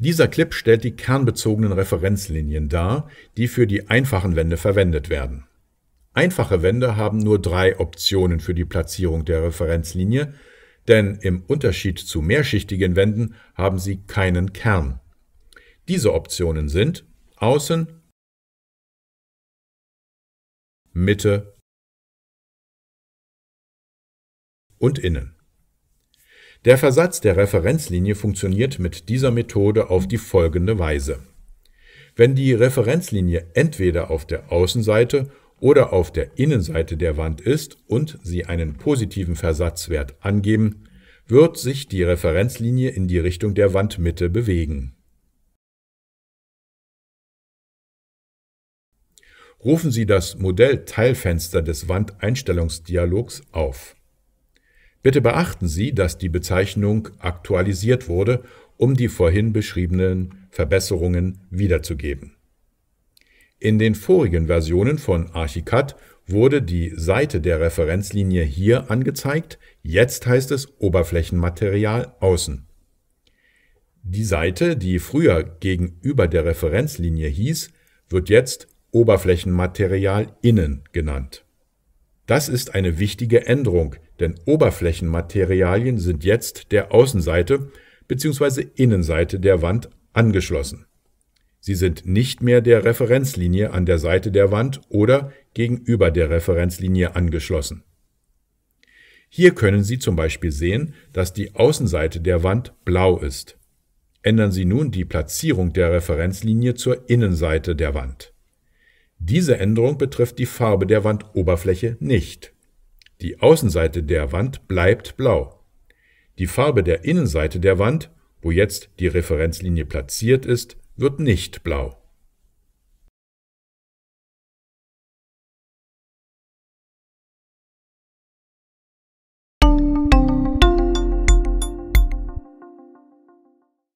Dieser Clip stellt die kernbezogenen Referenzlinien dar, die für die einfachen Wände verwendet werden. Einfache Wände haben nur drei Optionen für die Platzierung der Referenzlinie, denn im Unterschied zu mehrschichtigen Wänden haben sie keinen Kern. Diese Optionen sind Außen, Mitte und Innen. Der Versatz der Referenzlinie funktioniert mit dieser Methode auf die folgende Weise. Wenn die Referenzlinie entweder auf der Außenseite oder auf der Innenseite der Wand ist und Sie einen positiven Versatzwert angeben, wird sich die Referenzlinie in die Richtung der Wandmitte bewegen. Rufen Sie das Modell Teilfenster des Wandeinstellungsdialogs auf. Bitte beachten Sie, dass die Bezeichnung aktualisiert wurde, um die vorhin beschriebenen Verbesserungen wiederzugeben. In den vorigen Versionen von Archicad wurde die Seite der Referenzlinie hier angezeigt, jetzt heißt es Oberflächenmaterial außen. Die Seite, die früher gegenüber der Referenzlinie hieß, wird jetzt Oberflächenmaterial innen genannt. Das ist eine wichtige Änderung, denn Oberflächenmaterialien sind jetzt der Außenseite bzw. Innenseite der Wand angeschlossen. Sie sind nicht mehr der Referenzlinie an der Seite der Wand oder gegenüber der Referenzlinie angeschlossen. Hier können Sie zum Beispiel sehen, dass die Außenseite der Wand blau ist. Ändern Sie nun die Platzierung der Referenzlinie zur Innenseite der Wand. Diese Änderung betrifft die Farbe der Wandoberfläche nicht. Die Außenseite der Wand bleibt blau. Die Farbe der Innenseite der Wand, wo jetzt die Referenzlinie platziert ist, wird nicht blau.